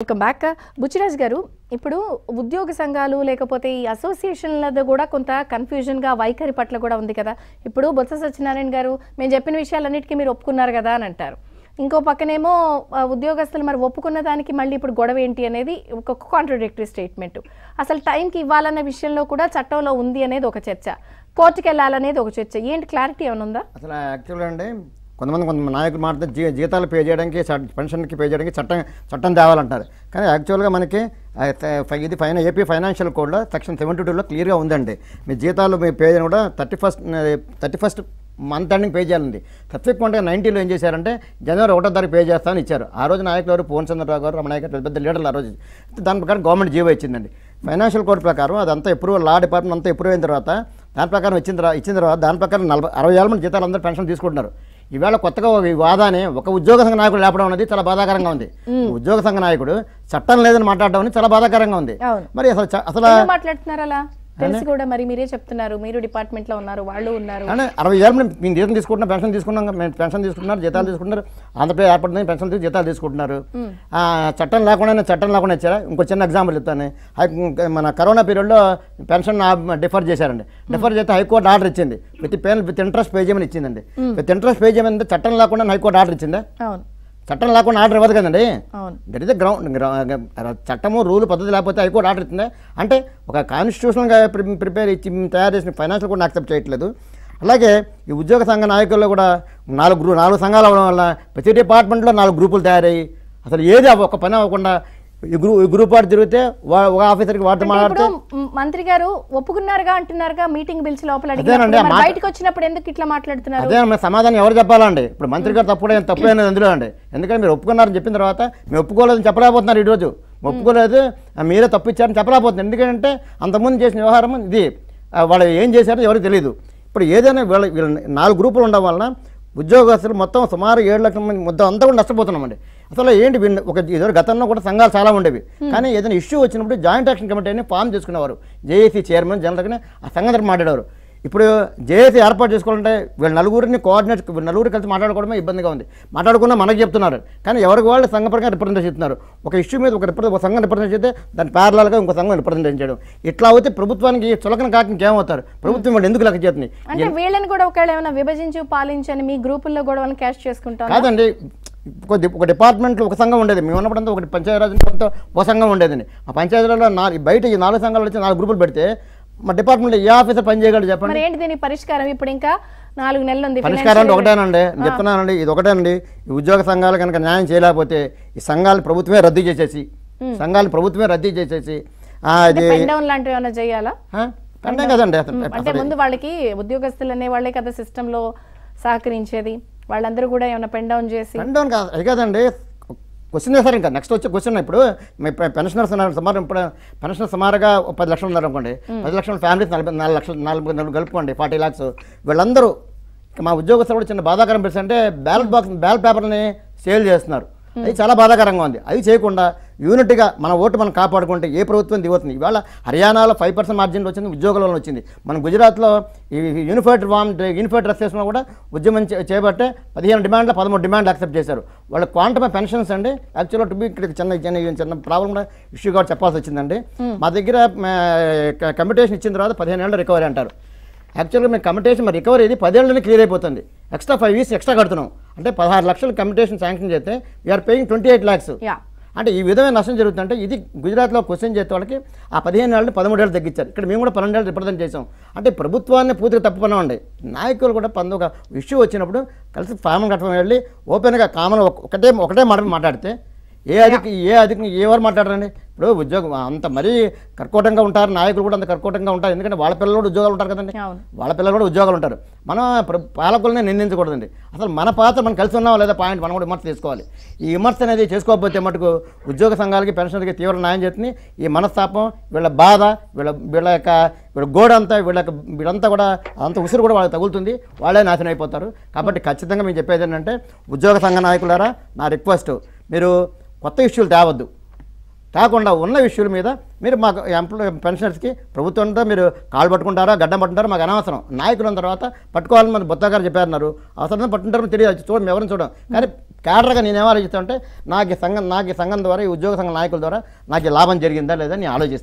Welcome back బుచ్చిరాజ్ గారు ఇప్పుడు ఉద్యోగ సంఘాలు లేకపోతే ఈ అసోసియేషన్ల కూడా కొంత కన్ఫ్యూజన్గా వైఖరి పట్ల కూడా ఉంది కదా ఇప్పుడు బొత్స సత్యనారాయణ గారు మేము చెప్పిన విషయాలన్నిటికీ మీరు ఒప్పుకున్నారు కదా అని అంటారు ఇంకో పక్కనేమో ఉద్యోగస్తులు మరి ఒప్పుకున్న దానికి మళ్ళీ ఇప్పుడు గొడవ ఏంటి అనేది ఒక కాంట్రడిక్టరీ స్టేట్మెంట్ అసలు టైంకి ఇవ్వాలన్న విషయంలో కూడా చట్టంలో ఉంది అనేది ఒక చర్చ కోర్టుకి వెళ్ళాలనేది ఒక చర్చ ఏంటి క్లారిటీ ఏమైనా ఉందా అసలు యాక్చువల్గా అండి కొంతమంది కొంతమంది నాయకులు మాట్లాడితే జీ జీతాలు పే చేయడానికి పెన్షన్కి పే చేయడానికి చట్టం చట్టం తేవాలంటారు కానీ యాక్చువల్గా మనకి ఇది ఫైన ఏపీ ఫైనాన్షియల్ కోడ్లో సెక్షన్ సెవెంటీ టూలో క్లియర్గా ఉందండి మీ జీతాలు మీ పే కూడా thirty first thirty first month ending pay చేయాలండి సబ్సిక్వెంట్గా నైన్టీలో ఏం చేశారంటే జనవరి ఒకటో తారీఖు పే చేస్తామని ఇచ్చారు ఆ రోజు నాయకులు ఎవరు పూర్ణ చంద్రరావు గారు రమణ నాయకులు పెద్ద లీడర్లు ఆ రోజు దాని ప్రకారం గవర్నమెంట్ జీవో ఇచ్చిందండి ఫైనాన్షియల్ కోడ్ ప్రకారం అదంతా ఎప్రూవల్ లా డిపార్ట్మెంట్ అంతా ఎప్రూవ్ అయిన తర్వాత దాని ప్రకారం ఇచ్చిన తర్వాత ఇచ్చిన తర్వాత దాని ప్రకారం నలభై అరవై ఏళ్ళ మంది జీతాలు అందరూ పెన్షన్ తీసుకుంటున్నారు ఈవేళ కొత్తగా వాదాని ఒక ఉద్యోగ సంఘ నాయకుడు లేపడం అనేది చాలా బాధాకరంగా ఉంది ఉద్యోగ సంఘ నాయకుడు చట్టం లేదని మాట్లాడడం అనేది చాలా బాధాకరంగా ఉంది మరి అసలు అసలు మాట్లాడుతున్నారు అలా తెలిసి కూడా మరి మీరే చెప్తున్నారు మీరు డిపార్ట్మెంట్లో ఉన్నారు వాళ్ళు ఉన్నారు అరవై వేలు మేము జీతం తీసుకుంటున్నాం పెన్షన్ తీసుకున్నాం పెన్షన్ తీసుకుంటున్నారు జీతాలు తీసుకుంటున్నారు ఆంధ్రప్రదేశ్ ఏర్పడింది పెన్షన్ తీసి జీతాలు తీసుకుంటున్నారు చట్టం లేకుండా చట్టం లేకుండా ఇచ్చారా ఇంకో చిన్న ఎగ్జాంపుల్ ఇస్తాను మన కరోనా పీరియడ్లో పెన్షన్ డిఫర్ చేశారండి డిఫర్ చేస్తే హైకోర్టు ఆర్డర్ ఇచ్చింది విత్ పేన్ విత్ ఇంట్రెస్ట్ పే చేయమని ఇచ్చిందండి విత్ ఇంట్రెస్ట్ పే చేయమని చట్టం లేకుండా హైకోర్టు ఆర్డర్ ఇచ్చిందా చట్టం లేకుండా ఆర్డర్ ఇవ్వదు కదండి దట్ ఇస్ ద గ్రౌండ్ చట్టము రూల్ పద్ధతి లేకపోతే కూడా ఆర్డర్ ఇస్తుంది అంటే ఒక కాన్స్టిట్యూషనల్గా ప్రిపేర్ ఇచ్చి తయారు చేసిన ఫైనాన్షియల్ కూడా యాక్సెప్ట్ చేయట్లేదు అలాగే ఈ ఉద్యోగ సంఘ నాయకుల్లో కూడా నాలుగు నాలుగు సంఘాలు అవ్వడం వల్ల ప్రతి డిపార్ట్మెంట్లో నాలుగు గ్రూపులు తయారయ్యి అసలు ఏది ఒక పని అవ్వకుండా గ్రూప్ వారు తిరిగితే ఒక ఆఫీసర్కి వార్త మంత్రి గారు ఒప్పుకున్నారుగా అంటున్నారుగా మీటింగ్ బిల్స్ లోపల బయటకు వచ్చినప్పుడు ఎందుకు ఇట్లా మాట్లాడుతున్నారు సమాధానం ఎవరు చెప్పాలండి ఇప్పుడు మంత్రి గారు తప్పుడు తప్పు అనేది అందులో అండి ఎందుకంటే మీరు ఒప్పుకున్నారని చెప్పిన తర్వాత మేము ఒప్పుకోలేదని చెప్పలేకపోతున్నారు ఈరోజు ఒప్పుకోలేదు మీరే తప్పు ఇచ్చారని చెప్పలేకపోతున్నారు ఎందుకంటే అంతకుముందు చేసిన వ్యవహారం ఇది వాళ్ళు ఏం చేశారో ఎవరికి తెలియదు ఇప్పుడు ఏదైనా వీళ్ళ నాలుగు గ్రూపులు ఉండడం వలన ఉద్యోగస్తులు మొత్తం సుమారు ఏడు లక్షల మంది మొత్తం అంతా కూడా నష్టపోతున్నామండి అసలు ఏంటి ఒక ఇదివరకు గతంలో కూడా సంఘాలు చాలా ఉండేవి కానీ ఏదైనా ఇష్యూ వచ్చినప్పుడు జాయింట్ యాక్షన్ కమిటీ అని ఫామ్ చేసుకునేవారు జేఏసీ చైర్మన్ జనరల్ దగ్గర ఆ సంఘం దగ్గర మాట్లాడేవారు ఇప్పుడు జేఏసీ ఏర్పాటు చేసుకోవాలంటే వీళ్ళ నలుగురిని కోఆర్డినేట్ నలుగురు కలిసి మాట్లాడుకోవడమే ఇబ్బందిగా ఉంది మాట్లాడుకున్నా మనకు చెప్తున్నారు కానీ ఎవరికి వాళ్ళు సంఘపరంగా రిప్రజెంట్ చేస్తున్నారు ఒక ఇష్యూ మీద ఒక రిప్రజెంట్ ఒక సంఘం రిప్రజెంట్ చేస్తే దాని పేర్లాగా ఇంకో సంఘం రిప్రజెంట్ చేయడం ఇట్లా అయితే ప్రభుత్వానికి చులకన కాక ఇంకేమవుతారు ప్రభుత్వం వాళ్ళు ఎందుకు లెక్క చేస్తుంది అంటే వీళ్ళని కూడా ఒకవేళ ఏమైనా విభజించు పాలించని మీ గ్రూపుల్లో కూడా క్యాష్ చేసుకుంటారు కాదండి ఒక ఒక డిపార్ట్మెంట్లో ఒక సంఘం ఉండేది మేము ఉన్నప్పుడంతా ఒక పంచాయతీరాజ్ ఒక సంఘం ఉండేదండి ఆ పంచాయతీరాజ్లో నాలుగు బయట ఈ నాలుగు సంఘాలు వచ్చి నాలుగు గ్రూపులు పెడితే మా డిపార్ట్మెంట్లో ఏ ఆఫీసర్ పనిచేయగలరు చెప్పండి ఏంటి దీని పరిష్కారం ఇప్పుడు ఇంకా నాలుగు నెలలు ఉంది పరిష్కారం అంటే ఒకటేనండి చెప్తున్నానండి ఇది ఒకటేనండి ఈ ఉద్యోగ సంఘాలు కనుక న్యాయం చేయలేకపోతే ఈ సంఘాలు ప్రభుత్వమే రద్దు చేసేసి సంఘాలు ప్రభుత్వమే రద్దు చేసేసి లాంటివి ఏమైనా చేయాలా కదండి అంటే ముందు వాళ్ళకి ఉద్యోగస్తులు అనే వాళ్ళే కదా సిస్టంలో సహకరించేది వాళ్ళందరూ కూడా ఏమైనా పెన్ డౌన్ చేసి పెన్ డౌన్ కాదు అది కాదండి క్వశ్చన్ సార్ ఇంకా నెక్స్ట్ వచ్చే క్వశ్చన్ ఇప్పుడు పెన్షనర్స్ సుమారు ఇప్పుడు పెన్షనర్ సుమారుగా పది లక్షలు ఉన్నారు అనుకోండి పది లక్షల ఫ్యామిలీస్ నలభై నాలుగు లక్షలు నాలుగు నలుగురు కలుపుకోండి ఫార్టీ ల్యాక్స్ వీళ్ళందరూ మా ఉద్యోగస్తులు కూడా చిన్న బాధాకరం పెట్టి అంటే బ్యాలెట్ బాక్స్ బ్యాలెట్ పేపర్ని సేల్ చేస్తున్నారు అది చాలా బాధాకరంగా ఉంది అవి చేయకుండా యూనిట్గా మన ఓటు మనం కాపాడుకుంటే ఏ ప్రభుత్వం దిగుతుంది ఇవాళ హర్యానాలో ఫైవ్ పర్సెంట్ మార్జిన్ వచ్చింది ఉద్యోగుల వల్ల వచ్చింది మన గుజరాత్లో ఈ యూనిఫైడ్ వామ్ యూనిఫైడ్ డ్రెస్ కూడా ఉద్యమం చేపట్టే పదిహేను డిమాండ్లు పదమూడు డిమాండ్లు యాక్సెప్ట్ చేశారు వాళ్ళ క్వాంటమ్ పెన్షన్స్ అండి యాక్చువల్గా టు బి ఇక్కడ చిన్న చిన్న చిన్న ప్రాబ్లం కూడా ఇష్యూ కూడా చెప్పాల్సి వచ్చిందండి hmm. మా దగ్గర కంపిటేషన్ ఇచ్చిన తర్వాత పదిహేను ఏళ్ళు రికవరీ అంటారు యాక్చువల్గా మేము కమిటేషన్ మరి రికవరీ ఇది పదేళ్ళని క్లియర్ అయిపోతుంది ఎక్స్ట్రా ఫైవ్ ఇయర్స్ ఎక్స్ట్రా కడుతున్నాం అంటే పదహారు లక్షలు కమిటేషన్ శాంక్షన్ చేస్తే we're paying twenty eight lakhs అంటే ఈ విధమైన నష్టం జరుగుతుందంటే ఇది గుజరాత్లో క్వశ్చన్ చేసే వాళ్ళకి ఆ పదిహేను పదమూడు పదమూడేళ్ళు తగ్గించారు ఇక్కడ మేము కూడా పన్నెండు ఏళ్ళు రిప్రజెంట్ చేసాం అంటే ప్రభుత్వాన్ని పూర్తిగా ఉండే నాయకులు కూడా పంద ఒక ఇష్యూ వచ్చినప్పుడు కలిసి ఫామ్ కట్టడం వెళ్ళి ఓపెన్గా కామన్ ఒకటే ఒకటే మాట మాట్లాడితే ఏ అధిక ఏ అధిక ఎవరు మాట్లాడరండి ఇప్పుడు ఉద్యోగం అంత మరీ కర్కోటంగా ఉంటారు నాయకులు కూడా అంత కర్కోటంగా ఉంటారు ఎందుకంటే వాళ్ళ పిల్లలు కూడా ఉద్యోగాలు ఉంటారు కదండి వాళ్ళ పిల్లలు కూడా ఉద్యోగాలు ఉంటారు మనం పాలకులనే నిందించకూడదండి అసలు మన పాత్ర మనం కలిసి ఉన్నావా లేదా పాయింట్ మనం కూడా విమర్శ తీసుకోవాలి ఈ విమర్శ అనేది చేసుకోకపోతే మటుకు ఉద్యోగ సంఘాలకి పెన్షన్లకి తీవ్ర న్యాయం చేస్తుంది ఈ మనస్తాపం వీళ్ళ బాధ వీళ్ళ వీళ్ళ యొక్క వీళ్ళ గోడ అంతా వీళ్ళ వీళ్ళంతా కూడా అంత ఉసురు కూడా వాళ్ళకి తగులుతుంది వాళ్ళే నాశనం అయిపోతారు కాబట్టి ఖచ్చితంగా మేము చెప్పేది ఏంటంటే ఉద్యోగ సంఘ నాయకులారా నా రిక్వెస్ట్ మీరు కొత్త ఇష్యూలు తేవద్దు కాకుండా ఉన్న ఇష్యూల మీద మీరు మాకు ఎంప్లాయ్ పెన్షనర్స్కి ప్రభుత్వంతో మీరు కాళ్ళు పట్టుకుంటారా గడ్డం పట్టుంటారా మాకు అనవసరం నాయకులు తర్వాత పట్టుకోవాలని మన బొత్త గారు చెప్పారన్నారు అవసరం పట్టుకుంటారని తెలియదు చూడం ఎవరిని చూడడం కానీ క్యాడర్గా నేను ఏం ఆలోచిస్తానంటే నాకు ఈ సంఘం నాకు ఈ సంఘం ద్వారా ఈ ఉద్యోగ సంఘం నాయకుల ద్వారా నాకు లాభం జరిగిందా లేదా నేను ఆలోచిస్తాను